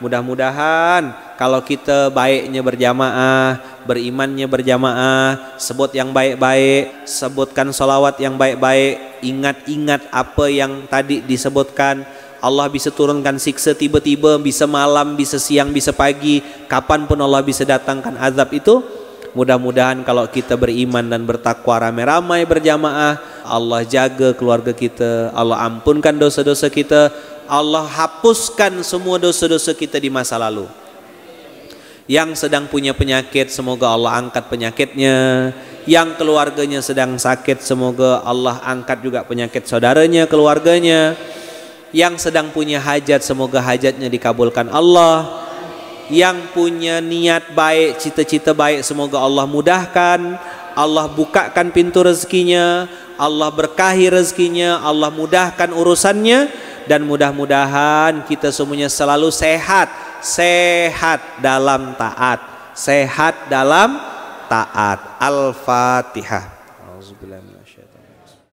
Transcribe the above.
Mudah-mudahan kalau kita baiknya berjamaah, berimannya berjamaah, sebut yang baik-baik, sebutkan solawat yang baik-baik, ingat-ingat apa yang tadi disebutkan. Allah bisa turunkan siksa tiba-tiba, bisa malam, bisa siang, bisa pagi, kapanpun Allah bisa datangkan azab itu Mudah-mudahan kalau kita beriman dan bertakwa ramai-ramai berjamaah, Allah jaga keluarga kita, Allah ampunkan dosa-dosa kita, Allah hapuskan semua dosa-dosa kita di masa lalu. Yang sedang punya penyakit, semoga Allah angkat penyakitnya. Yang keluarganya sedang sakit, semoga Allah angkat juga penyakit saudaranya, keluarganya. Yang sedang punya hajat, semoga hajatnya dikabulkan Allah yang punya niat baik, cita-cita baik semoga Allah mudahkan, Allah bukakan pintu rezekinya, Allah berkahi rezekinya, Allah mudahkan urusannya dan mudah-mudahan kita semuanya selalu sehat, sehat dalam taat, sehat dalam taat. Al-Fatihah.